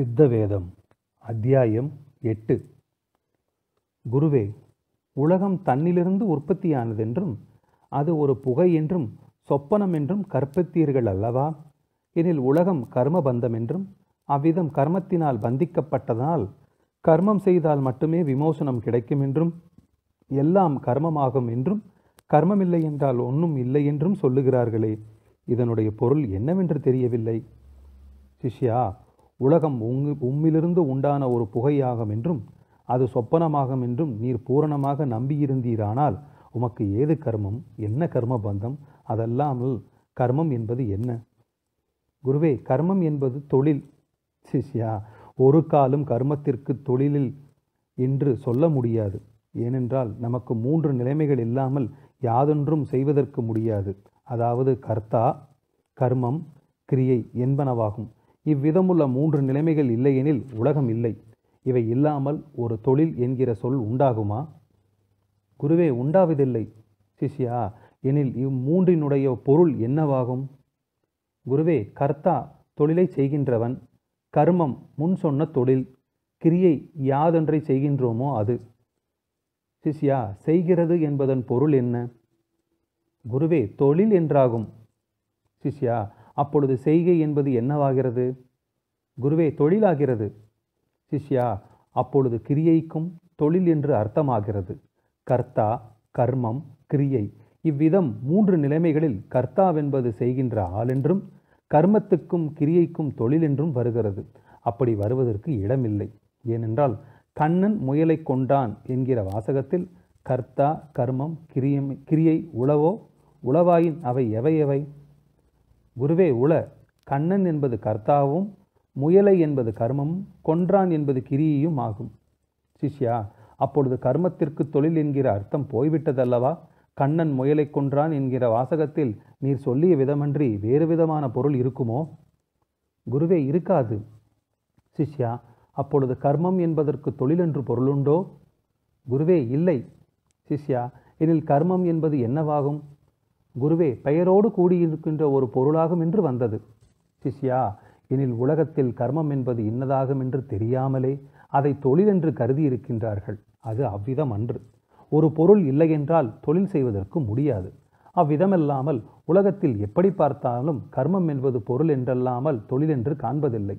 சித்தவேதம் அத்தியாயம் எட்டு குருவே உலகம் தன்னிலிருந்து உற்பத்தியானதென்றும் அது ஒரு புகை என்றும் சொப்பனம் என்றும் கற்பத்தீர்கள் அல்லவா இதில் உலகம் கர்ம பந்தம் என்றும் அவ்விதம் கர்மத்தினால் பந்திக்கப்பட்டதனால் கர்மம் செய்தால் மட்டுமே விமோசனம் கிடைக்கும் என்றும் எல்லாம் கர்மமாகும் என்றும் கர்மமில்லை என்றால் ஒன்றும் இல்லை என்றும் சொல்லுகிறார்களே இதனுடைய பொருள் என்னவென்று தெரியவில்லை சிஷ்யா உலகம் உங்கு உம்மிலிருந்து உண்டான ஒரு புகையாகும் என்றும் அது சொப்பனமாகும் என்றும் நீர் பூரணமாக நம்பியிருந்தீரானால் உமக்கு ஏது கர்மம் என்ன கர்ம பந்தம் அதல்லாமல் கர்மம் என்பது என்ன குருவே கர்மம் என்பது தொழில் சிஷ்யா ஒரு காலம் கர்மத்திற்கு தொழிலில் என்று சொல்ல முடியாது ஏனென்றால் நமக்கு மூன்று நிலைமைகள் இல்லாமல் யாதொன்றும் செய்வதற்கு முடியாது அதாவது கர்த்தா கர்மம் கிரியை என்பனவாகும் இவ்விதமுள்ள மூன்று நிலைமைகள் இல்லையெனில் உலகம் இல்லை இவை இல்லாமல் ஒரு தொழில் என்கிற சொல் உண்டாகுமா குருவே உண்டாவதில்லை சிஷ்யா எனில் இம்மூன்றினுடைய பொருள் என்னவாகும் குருவே கர்த்தா தொழிலை செய்கின்றவன் கர்மம் முன் சொன்ன தொழில் கிரியை யாதொன்றை செய்கின்றோமோ அது சிஷ்யா செய்கிறது என்பதன் பொருள் என்ன குருவே தொழில் என்றாகும் சிஷ்யா அப்பொழுது செய்கை என்பது என்னவாகிறது குருவே தொழிலாகிறது சிஷ்யா அப்பொழுது கிரியைக்கும் தொழில் என்று அர்த்தமாகிறது கர்த்தா கர்மம் கிரியை இவ்விதம் மூன்று நிலைமைகளில் கர்த்தாவென்பது செய்கின்ற ஆளென்றும் கர்மத்துக்கும் கிரியைக்கும் தொழில் என்றும் வருகிறது அப்படி வருவதற்கு இடமில்லை ஏனென்றால் கண்ணன் முயலை கொண்டான் என்கிற வாசகத்தில் கர்த்தா கர்மம் கிரியம் கிரியை உளவோ உளவாயின் அவை எவை எவை குருவே உள கண்ணன் என்பது கர்த்தாவும் முயலை என்பது கர்மம் கொன்றான் என்பது கிரியையும் ஆகும் சிஷ்யா அப்பொழுது கர்மத்திற்கு தொழில் என்கிற அர்த்தம் போய்விட்டதல்லவா கண்ணன் முயலை கொன்றான் என்கிற வாசகத்தில் நீர் சொல்லிய விதமன்றி வேறு விதமான பொருள் இருக்குமோ குருவே இருக்காது சிஷ்யா அப்பொழுது கர்மம் என்பதற்கு என்று பொருளுண்டோ குருவே இல்லை சிஷ்யா எனில் கர்மம் என்பது என்னவாகும் குருவே பெயரோடு கூடியிருக்கின்ற ஒரு பொருளாகும் என்று வந்தது சிஷ்யா எனில் உலகத்தில் கர்மம் என்பது இன்னதாகும் என்று தெரியாமலே அதை தொழில் என்று இருக்கின்றார்கள் அது அவ்விதம் அன்று ஒரு பொருள் இல்லையென்றால் தொழில் செய்வதற்கு முடியாது அவ்விதமல்லாமல் உலகத்தில் எப்படி பார்த்தாலும் கர்மம் என்பது பொருள் என்றல்லாமல் தொழில் என்று காண்பதில்லை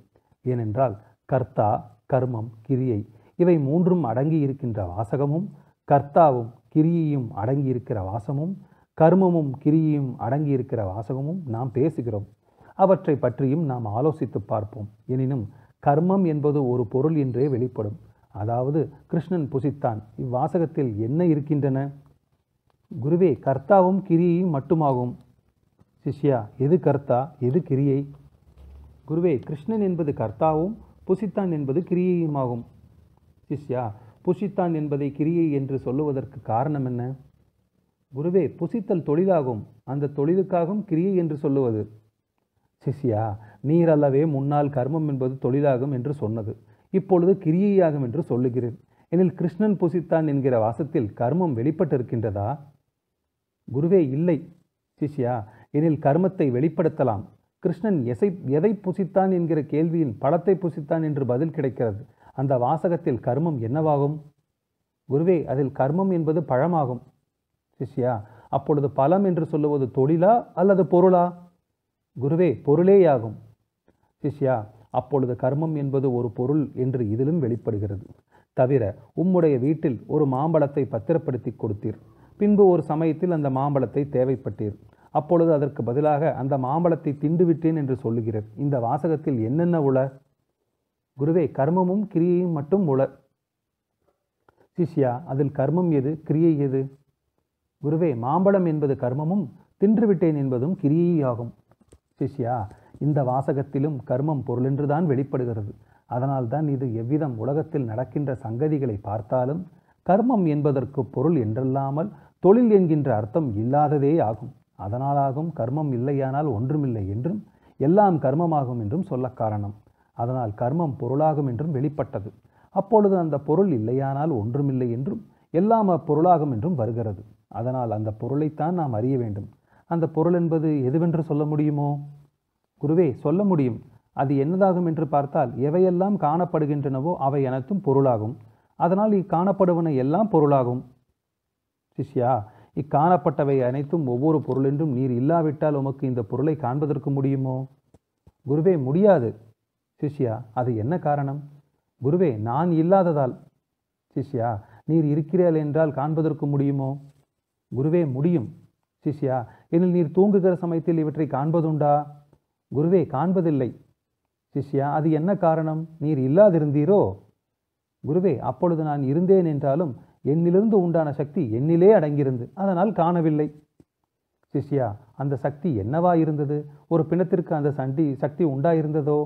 ஏனென்றால் கர்த்தா கர்மம் கிரியை இவை மூன்றும் அடங்கியிருக்கின்ற வாசகமும் கர்த்தாவும் கிரியையும் அடங்கியிருக்கிற வாசமும் கர்மமும் கிரியையும் அடங்கியிருக்கிற வாசகமும் நாம் பேசுகிறோம் அவற்றை பற்றியும் நாம் ஆலோசித்து பார்ப்போம் எனினும் கர்மம் என்பது ஒரு பொருள் என்றே வெளிப்படும் அதாவது கிருஷ்ணன் புசித்தான் இவ்வாசகத்தில் என்ன இருக்கின்றன குருவே கர்த்தாவும் கிரியையும் மட்டுமாகும் சிஷ்யா எது கர்த்தா எது கிரியை குருவே கிருஷ்ணன் என்பது கர்த்தாவும் புசித்தான் என்பது கிரியையுமாகும் சிஷ்யா புஷித்தான் என்பதை கிரியை என்று சொல்லுவதற்கு காரணம் என்ன குருவே புசித்தல் தொழிலாகும் அந்த தொழிலுக்காகவும் கிரியை என்று சொல்லுவது சிஷ்யா நீர் அல்லவே முன்னால் கர்மம் என்பது தொழிலாகும் என்று சொன்னது இப்பொழுது கிரியையாகும் என்று சொல்லுகிறேன் எனில் கிருஷ்ணன் புசித்தான் என்கிற வாசத்தில் கர்மம் வெளிப்பட்டிருக்கின்றதா குருவே இல்லை சிஷ்யா எனில் கர்மத்தை வெளிப்படுத்தலாம் கிருஷ்ணன் எசை எதை புசித்தான் என்கிற கேள்வியின் பழத்தை புசித்தான் என்று பதில் கிடைக்கிறது அந்த வாசகத்தில் கர்மம் என்னவாகும் குருவே அதில் கர்மம் என்பது பழமாகும் சிஷ்யா அப்பொழுது பலம் என்று சொல்லுவது தொழிலா அல்லது பொருளா குருவே பொருளேயாகும் சிஷ்யா அப்பொழுது கர்மம் என்பது ஒரு பொருள் என்று இதிலும் வெளிப்படுகிறது தவிர உம்முடைய வீட்டில் ஒரு மாம்பழத்தை பத்திரப்படுத்தி கொடுத்தீர் பின்பு ஒரு சமயத்தில் அந்த மாம்பழத்தை தேவைப்பட்டீர் அப்பொழுது அதற்கு பதிலாக அந்த மாம்பழத்தை திண்டுவிட்டேன் என்று சொல்லுகிறார் இந்த வாசகத்தில் என்னென்ன உள குருவே கர்மமும் கிரியையும் மட்டும் உள சிஷ்யா அதில் கர்மம் எது கிரியை எது குருவே மாம்பழம் என்பது கர்மமும் தின்றுவிட்டேன் என்பதும் கிரியையாகும் சிஷ்யா இந்த வாசகத்திலும் கர்மம் பொருளென்றுதான் வெளிப்படுகிறது அதனால்தான் இது எவ்விதம் உலகத்தில் நடக்கின்ற சங்கதிகளை பார்த்தாலும் கர்மம் என்பதற்கு பொருள் என்றல்லாமல் தொழில் என்கின்ற அர்த்தம் இல்லாததே ஆகும் அதனாலாகும் கர்மம் இல்லையானால் ஒன்றுமில்லை என்றும் எல்லாம் கர்மமாகும் என்றும் சொல்ல காரணம் அதனால் கர்மம் பொருளாகும் என்றும் வெளிப்பட்டது அப்பொழுது அந்த பொருள் இல்லையானால் ஒன்றுமில்லை என்றும் எல்லாம் அப்பொருளாகும் என்றும் வருகிறது அதனால் அந்த பொருளைத்தான் நாம் அறிய வேண்டும் அந்த பொருள் என்பது எதுவென்று சொல்ல முடியுமோ குருவே சொல்ல முடியும் அது என்னதாகும் என்று பார்த்தால் எவையெல்லாம் காணப்படுகின்றனவோ அவை அனைத்தும் பொருளாகும் அதனால் இக்காணப்படுவன எல்லாம் பொருளாகும் சிஷ்யா இக்காணப்பட்டவை அனைத்தும் ஒவ்வொரு பொருளென்றும் நீர் இல்லாவிட்டால் உமக்கு இந்த பொருளை காண்பதற்கு முடியுமோ குருவே முடியாது சிஷ்யா அது என்ன காரணம் குருவே நான் இல்லாததால் சிஷ்யா நீர் இருக்கிறீர்கள் என்றால் காண்பதற்கு முடியுமோ குருவே முடியும் சிஷ்யா எனில் நீர் தூங்குகிற சமயத்தில் இவற்றை காண்பதுண்டா குருவே காண்பதில்லை சிஷ்யா அது என்ன காரணம் நீர் இல்லாதிருந்தீரோ குருவே அப்பொழுது நான் இருந்தேன் என்றாலும் என்னிலிருந்து உண்டான சக்தி என்னிலே அடங்கியிருந்து அதனால் காணவில்லை சிஷ்யா அந்த சக்தி என்னவா இருந்தது ஒரு பிணத்திற்கு அந்த சண்டி சக்தி உண்டாயிருந்ததோ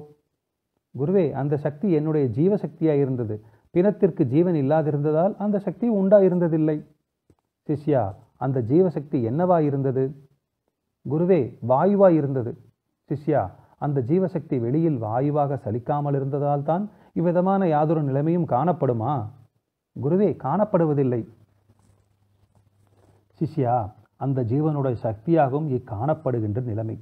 குருவே அந்த சக்தி என்னுடைய ஜீவசக்தியாக இருந்தது பிணத்திற்கு ஜீவன் இல்லாதிருந்ததால் அந்த சக்தி உண்டாயிருந்ததில்லை சிஷ்யா அந்த ஜீவசக்தி என்னவா இருந்தது குருவே வாயுவாய் இருந்தது சிஷ்யா அந்த ஜீவசக்தி வெளியில் வாயுவாக சலிக்காமல் இருந்ததால் தான் இவ்விதமான யாதொரு நிலைமையும் காணப்படுமா குருவே காணப்படுவதில்லை சிஷ்யா அந்த ஜீவனுடைய சக்தியாகவும் இக்காணப்படுகின்ற நிலைமை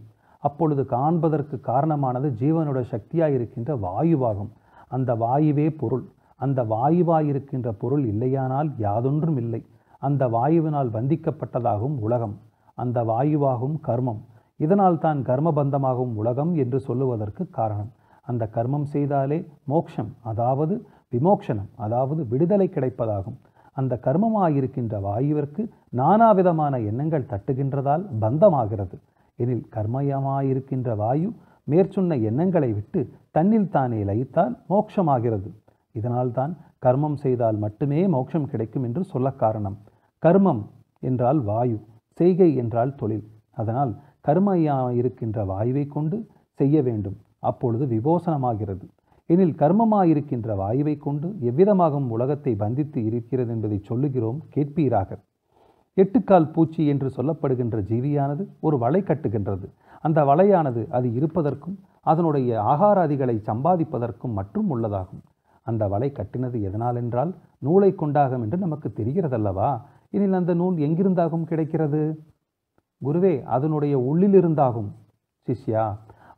அப்பொழுது காண்பதற்கு காரணமானது ஜீவனுடைய சக்தியாக இருக்கின்ற வாயுவாகும் அந்த வாயுவே பொருள் அந்த வாயுவாயிருக்கின்ற இருக்கின்ற பொருள் இல்லையானால் யாதொன்றும் இல்லை அந்த வாயுவினால் வந்திக்கப்பட்டதாகும் உலகம் அந்த வாயுவாகும் கர்மம் இதனால் தான் கர்ம பந்தமாகும் உலகம் என்று சொல்லுவதற்கு காரணம் அந்த கர்மம் செய்தாலே மோக்ஷம் அதாவது விமோக்ஷனம் அதாவது விடுதலை கிடைப்பதாகும் அந்த கர்மமாயிருக்கின்ற வாயுவிற்கு நானாவிதமான எண்ணங்கள் தட்டுகின்றதால் பந்தமாகிறது எனில் கர்மயமாயிருக்கின்ற வாயு மேற்சொன்ன எண்ணங்களை விட்டு தன்னில் தானே லயித்தால் மோட்சமாகிறது இதனால்தான் கர்மம் செய்தால் மட்டுமே மோட்சம் கிடைக்கும் என்று சொல்ல காரணம் கர்மம் என்றால் வாயு செய்கை என்றால் தொழில் அதனால் கர்மையாக இருக்கின்ற வாயுவை கொண்டு செய்ய வேண்டும் அப்பொழுது விபோசனமாகிறது எனில் கர்மமாயிருக்கின்ற வாயுவை கொண்டு எவ்விதமாகவும் உலகத்தை பந்தித்து இருக்கிறது என்பதை சொல்லுகிறோம் கேட்பீராக எட்டுக்கால் பூச்சி என்று சொல்லப்படுகின்ற ஜீவியானது ஒரு வலை கட்டுகின்றது அந்த வலையானது அது இருப்பதற்கும் அதனுடைய ஆகாராதிகளை சம்பாதிப்பதற்கும் மற்றும் உள்ளதாகும் அந்த வலை கட்டினது எதனால் என்றால் நூலை கொண்டாகும் என்று நமக்கு தெரிகிறதல்லவா எனில் அந்த நூல் எங்கிருந்தாகும் கிடைக்கிறது குருவே அதனுடைய உள்ளிலிருந்தாகும் சிஷ்யா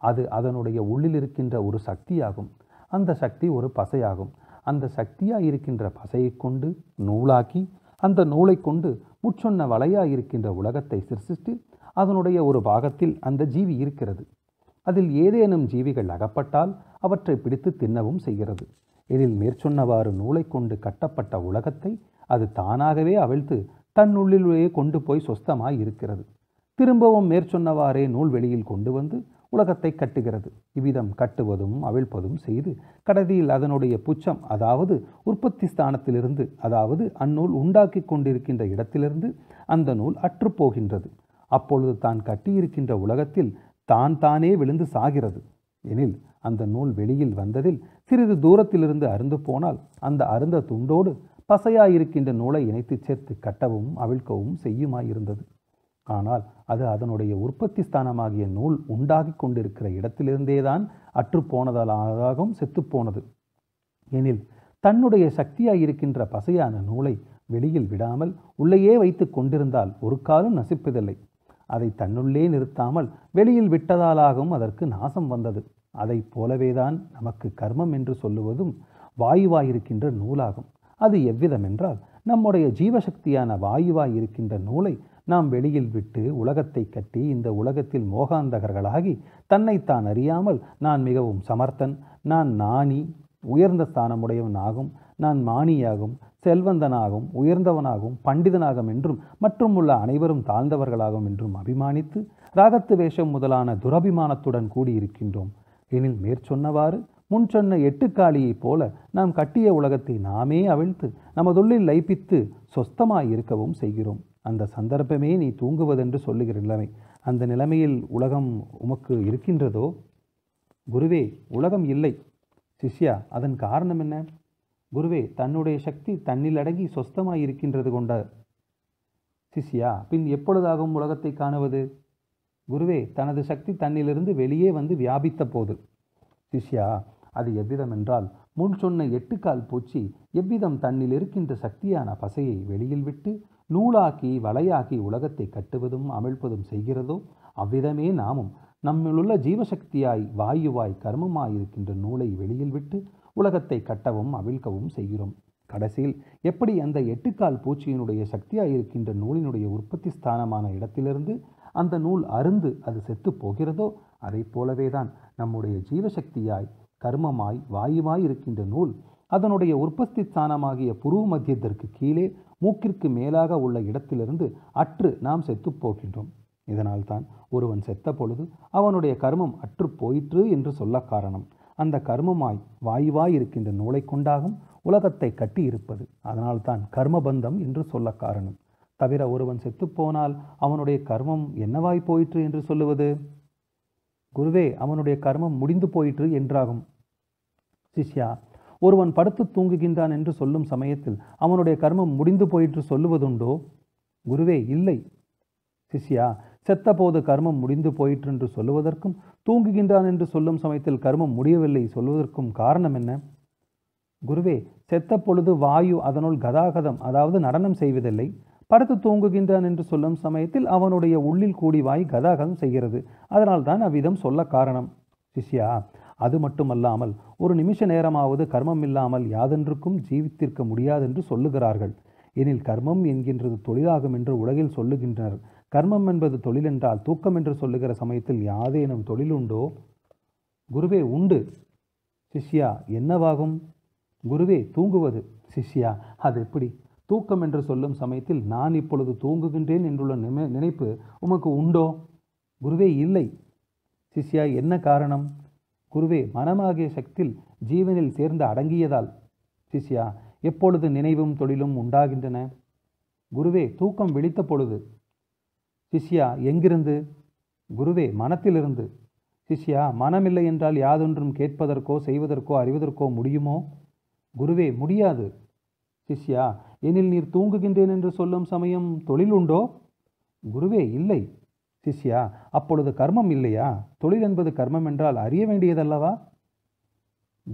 அது அதனுடைய உள்ளில் இருக்கின்ற ஒரு சக்தியாகும் அந்த சக்தி ஒரு பசையாகும் அந்த சக்தியாக இருக்கின்ற பசையை கொண்டு நூலாக்கி அந்த நூலை கொண்டு முச்சொன்ன வலையாக இருக்கின்ற உலகத்தை சிருஷ்டித்து அதனுடைய ஒரு பாகத்தில் அந்த ஜீவி இருக்கிறது அதில் ஏதேனும் ஜீவிகள் அகப்பட்டால் அவற்றை பிடித்து தின்னவும் செய்கிறது இதில் மேற்சொன்னவாறு நூலை கொண்டு கட்டப்பட்ட உலகத்தை அது தானாகவே அவிழ்த்து தன்னுள்ளிலேயே கொண்டு போய் சொஸ்தமாய் இருக்கிறது திரும்பவும் மேற்சொன்னவாறே நூல் வெளியில் கொண்டு வந்து உலகத்தை கட்டுகிறது இவ்விதம் கட்டுவதும் அவிழ்ப்பதும் செய்து கடதியில் அதனுடைய புச்சம் அதாவது உற்பத்தி ஸ்தானத்திலிருந்து அதாவது அந்நூல் உண்டாக்கி கொண்டிருக்கின்ற இடத்திலிருந்து அந்த நூல் அற்றுப்போகின்றது அப்பொழுது தான் கட்டியிருக்கின்ற உலகத்தில் தான் தானே விழுந்து சாகிறது எனில் அந்த நூல் வெளியில் வந்ததில் சிறிது தூரத்திலிருந்து அருந்து போனால் அந்த அருந்த துண்டோடு பசையாயிருக்கின்ற நூலை இணைத்து சேர்த்து கட்டவும் அவிழ்க்கவும் செய்யுமாயிருந்தது ஆனால் அது அதனுடைய உற்பத்தி ஸ்தானமாகிய நூல் உண்டாகி கொண்டிருக்கிற இடத்திலிருந்தேதான் அற்றுப்போனதாலாகவும் செத்துப்போனது எனில் தன்னுடைய சக்தியாயிருக்கின்ற பசையான நூலை வெளியில் விடாமல் உள்ளேயே வைத்து கொண்டிருந்தால் ஒரு காலம் நசிப்பதில்லை அதை தன்னுள்ளே நிறுத்தாமல் வெளியில் விட்டதாலாகவும் அதற்கு நாசம் வந்தது அதைப் போலவேதான் நமக்கு கர்மம் என்று சொல்லுவதும் வாயுவாயிருக்கின்ற நூலாகும் அது எவ்விதமென்றால் நம்முடைய ஜீவசக்தியான வாயுவாயிருக்கின்ற இருக்கின்ற நூலை நாம் வெளியில் விட்டு உலகத்தை கட்டி இந்த உலகத்தில் மோகாந்தகர்களாகி தன்னைத்தான் அறியாமல் நான் மிகவும் சமர்த்தன் நான் நாணி உயர்ந்த ஸ்தானமுடையவன் ஆகும் நான் மானியாகும் செல்வந்தனாகும் உயர்ந்தவனாகும் பண்டிதனாகும் என்றும் மற்றும் உள்ள அனைவரும் தாழ்ந்தவர்களாகும் என்றும் அபிமானித்து ராகத்து வேஷம் முதலான துரபிமானத்துடன் கூடியிருக்கின்றோம் எனில் மேற்சொன்னவாறு முன் சொன்ன எட்டுக்காளியைப் போல நாம் கட்டிய உலகத்தை நாமே அவிழ்த்து நமதுள்ளில் லைப்பித்து சொஸ்தமாயிருக்கவும் செய்கிறோம் அந்த சந்தர்ப்பமே நீ தூங்குவதென்று சொல்லுகிற நிலைமை அந்த நிலைமையில் உலகம் உமக்கு இருக்கின்றதோ குருவே உலகம் இல்லை சிஷ்யா அதன் காரணம் என்ன குருவே தன்னுடைய சக்தி தன்னில் அடங்கி சொஸ்தமாயிருக்கின்றது கொண்ட சிஷ்யா பின் எப்பொழுதாகும் உலகத்தை காணுவது குருவே தனது சக்தி தன்னிலிருந்து வெளியே வந்து வியாபித்த போது சிஷ்யா அது எவ்விதம் என்றால் முன் சொன்ன எட்டுக்கால் பூச்சி எவ்விதம் தன்னில் இருக்கின்ற சக்தியான பசையை வெளியில் விட்டு நூலாக்கி வலையாக்கி உலகத்தை கட்டுவதும் அமிழ்ப்பதும் செய்கிறதோ அவ்விதமே நாமும் நம்மிலுள்ள ஜீவசக்தியாய் வாயுவாய் கர்மமாய் இருக்கின்ற நூலை வெளியில் விட்டு உலகத்தை கட்டவும் அவிழ்க்கவும் செய்கிறோம் கடைசியில் எப்படி அந்த எட்டுக்கால் பூச்சியினுடைய சக்தியாயிருக்கின்ற இருக்கின்ற நூலினுடைய உற்பத்தி ஸ்தானமான இடத்திலிருந்து அந்த நூல் அருந்து அது செத்து போகிறதோ அதை போலவேதான் தான் நம்முடைய ஜீவசக்தியாய் கர்மமாய் வாயுவாய் இருக்கின்ற நூல் அதனுடைய உற்பத்தி ஸ்தானமாகிய புருவ மத்தியத்திற்கு கீழே மூக்கிற்கு மேலாக உள்ள இடத்திலிருந்து அற்று நாம் செத்துப்போகின்றோம் இதனால்தான் ஒருவன் செத்த பொழுது அவனுடைய கர்மம் அற்று போயிற்று என்று சொல்ல காரணம் அந்த கர்மமாய் வாயுவாய் இருக்கின்ற நூலை கொண்டாகும் உலகத்தை கட்டி இருப்பது அதனால்தான் கர்மபந்தம் என்று சொல்ல காரணம் தவிர ஒருவன் செத்துப்போனால் அவனுடைய கர்மம் என்னவாய் போயிற்று என்று சொல்லுவது குருவே அவனுடைய கர்மம் முடிந்து போயிற்று என்றாகும் சிஷ்யா ஒருவன் படுத்து தூங்குகின்றான் என்று சொல்லும் சமயத்தில் அவனுடைய கர்மம் முடிந்து போயிற்று சொல்லுவதுண்டோ குருவே இல்லை சிஷ்யா செத்தபோது கர்மம் முடிந்து போயிற்று என்று சொல்லுவதற்கும் தூங்குகின்றான் என்று சொல்லும் சமயத்தில் கர்மம் முடியவில்லை சொல்வதற்கும் காரணம் என்ன குருவே செத்த பொழுது வாயு அதனுள் கதாகதம் அதாவது நடனம் செய்வதில்லை படுத்து தூங்குகின்றான் என்று சொல்லும் சமயத்தில் அவனுடைய உள்ளில் கூடி வாய் கதாகம் செய்கிறது அதனால் தான் அவ்விதம் சொல்ல காரணம் சிஷ்யா அது மட்டுமல்லாமல் ஒரு நிமிஷ நேரமாவது கர்மம் இல்லாமல் யாதென்றுக்கும் ஜீவித்திருக்க முடியாதென்று சொல்லுகிறார்கள் எனில் கர்மம் என்கின்றது தொழிலாகும் என்று உலகில் சொல்லுகின்றனர் கர்மம் என்பது தொழில் என்றால் தூக்கம் என்று சொல்லுகிற சமயத்தில் யாதேனும் தொழிலுண்டோ குருவே உண்டு சிஷ்யா என்னவாகும் குருவே தூங்குவது சிஷ்யா அது எப்படி தூக்கம் என்று சொல்லும் சமயத்தில் நான் இப்பொழுது தூங்குகின்றேன் என்றுள்ள நினைப்பு உமக்கு உண்டோ குருவே இல்லை சிஷ்யா என்ன காரணம் குருவே மனமாகிய சக்தியில் ஜீவனில் சேர்ந்து அடங்கியதால் சிஷ்யா எப்பொழுது நினைவும் தொழிலும் உண்டாகின்றன குருவே தூக்கம் விழித்த பொழுது சிஷ்யா எங்கிருந்து குருவே மனத்திலிருந்து சிஷ்யா மனமில்லை என்றால் யாதொன்றும் கேட்பதற்கோ செய்வதற்கோ அறிவதற்கோ முடியுமோ குருவே முடியாது சிஷ்யா எனில் நீர் தூங்குகின்றேன் என்று சொல்லும் சமயம் தொழில் உண்டோ குருவே இல்லை சிஷ்யா அப்பொழுது கர்மம் இல்லையா தொழில் என்பது கர்மம் என்றால் அறிய வேண்டியதல்லவா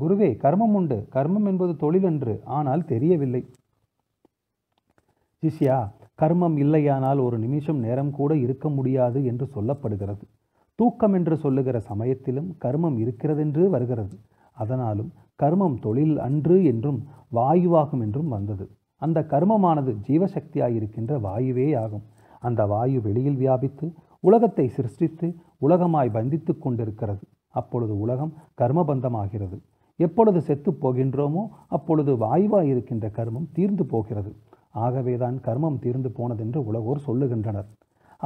குருவே கர்மம் உண்டு கர்மம் என்பது தொழில் என்று ஆனால் தெரியவில்லை சிஷ்யா கர்மம் இல்லையானால் ஒரு நிமிஷம் நேரம் கூட இருக்க முடியாது என்று சொல்லப்படுகிறது தூக்கம் என்று சொல்லுகிற சமயத்திலும் கர்மம் இருக்கிறதென்று வருகிறது அதனாலும் கர்மம் தொழில் அன்று என்றும் வாயுவாகும் என்றும் வந்தது அந்த கர்மமானது ஜீவசக்தியாயிருக்கின்ற வாயுவே ஆகும் அந்த வாயு வெளியில் வியாபித்து உலகத்தை சிருஷ்டித்து உலகமாய் பந்தித்து கொண்டிருக்கிறது அப்பொழுது உலகம் கர்மபந்தமாகிறது எப்பொழுது செத்து போகின்றோமோ அப்பொழுது வாயுவாயிருக்கின்ற கர்மம் தீர்ந்து போகிறது ஆகவேதான் கர்மம் தீர்ந்து போனதென்று உலகோர் சொல்லுகின்றனர்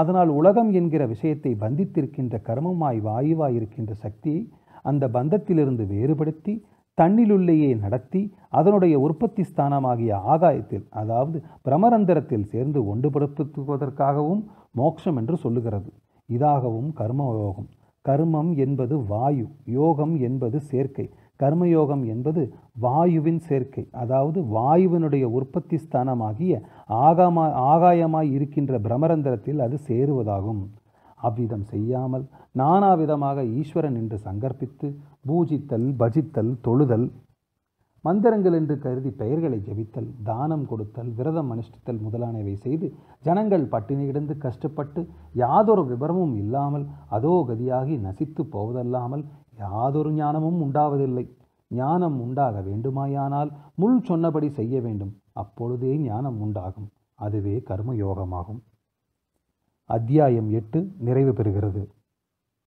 அதனால் உலகம் என்கிற விஷயத்தை பந்தித்திருக்கின்ற கர்மமாய் வாயுவாயிருக்கின்ற சக்தியை அந்த பந்தத்திலிருந்து வேறுபடுத்தி தண்ணிலுள்ளேயே நடத்தி அதனுடைய உற்பத்தி ஸ்தானமாகிய ஆகாயத்தில் அதாவது பிரமரந்திரத்தில் சேர்ந்து ஒன்றுபடுத்துவதற்காகவும் மோட்சம் என்று சொல்லுகிறது இதாகவும் கர்மயோகம் கர்மம் என்பது வாயு யோகம் என்பது சேர்க்கை கர்மயோகம் என்பது வாயுவின் சேர்க்கை அதாவது வாயுவினுடைய உற்பத்தி ஸ்தானமாகிய ஆகாமா ஆகாயமாய் இருக்கின்ற பிரமரந்திரத்தில் அது சேருவதாகும் அவ்விதம் செய்யாமல் நானாவிதமாக ஈஸ்வரன் என்று சங்கற்பித்து பூஜித்தல் பஜித்தல் தொழுதல் மந்திரங்கள் என்று கருதி பெயர்களை ஜெபித்தல் தானம் கொடுத்தல் விரதம் அனுஷ்டித்தல் முதலானவை செய்து ஜனங்கள் பட்டினி கிடந்து கஷ்டப்பட்டு யாதொரு விபரமும் இல்லாமல் அதோ கதியாகி நசித்து போவதல்லாமல் யாதொரு ஞானமும் உண்டாவதில்லை ஞானம் உண்டாக வேண்டுமாயானால் முள் சொன்னபடி செய்ய வேண்டும் அப்பொழுதே ஞானம் உண்டாகும் அதுவே கர்மயோகமாகும் அத்தியாயம் எட்டு நிறைவு பெறுகிறது